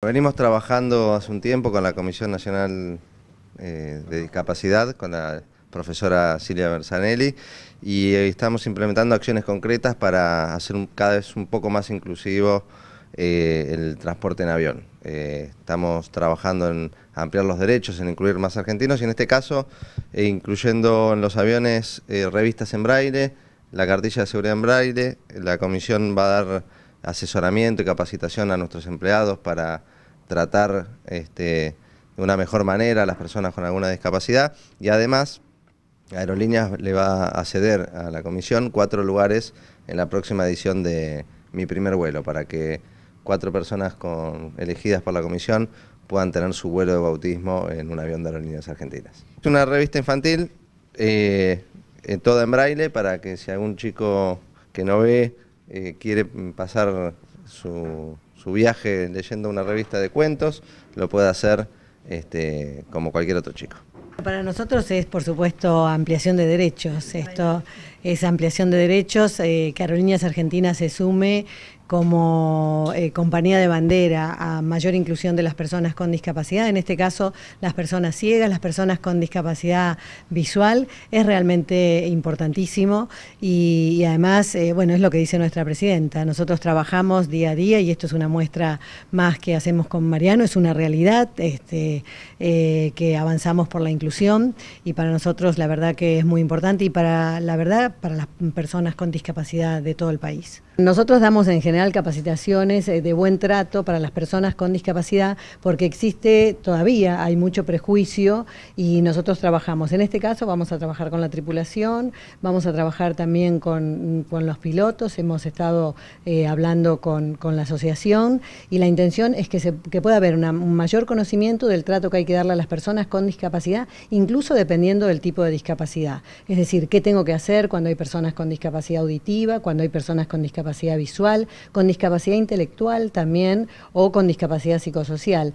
Venimos trabajando hace un tiempo con la Comisión Nacional eh, de Discapacidad, con la profesora Silvia Bersanelli, y eh, estamos implementando acciones concretas para hacer cada vez un poco más inclusivo eh, el transporte en avión. estamos trabajando en ampliar los derechos, en incluir más argentinos, y en este caso incluyendo en los aviones revistas en braille, la cartilla de seguridad en braille, la comisión va a dar asesoramiento y capacitación a nuestros empleados para tratar este, de una mejor manera a las personas con alguna discapacidad y además Aerolíneas le va a ceder a la comisión cuatro lugares en la próxima edición de Mi Primer Vuelo para que cuatro personas elegidas por la comisión puedan tener su vuelo de bautismo en un avión de Aerolíneas Argentinas. Es una revista infantil, eh, eh, toda en braille, para que si algún chico que no ve eh, quiere pasar su, viaje leyendo una revista de cuentos, lo puede hacer este, como cualquier otro chico. Para nosotros es, por supuesto, ampliación de derechos. Esto es ampliación de derechos, eh, Argentina se sume como eh, compañía de bandera a mayor inclusión de las personas con discapacidad, en este caso las personas ciegas, las personas con discapacidad visual, es realmente importantísimo y, además, eh, bueno, es lo que dice nuestra presidenta, nosotros trabajamos día a día y esto es una muestra más que hacemos con Mariano, es una realidad este, eh, que avanzamos por la inclusión y para nosotros la verdad que es muy importante y para la verdad para las personas con discapacidad de todo el país. Nosotros damos en general capacitaciones eh, de buen trato para las personas con discapacidad, porque existe todavía, hay mucho prejuicio y nosotros trabajamos. En este caso vamos a trabajar con la tripulación, vamos a trabajar también con, con los pilotos, hemos estado eh, hablando con, con, la asociación y la intención es que, se, que pueda haber un mayor conocimiento del trato que hay que darle a las personas con discapacidad, incluso dependiendo del tipo de discapacidad. Es decir, qué tengo que hacer cuando hay personas con discapacidad auditiva, cuando hay personas con discapacidad visual, con discapacidad intelectual también o con discapacidad psicosocial.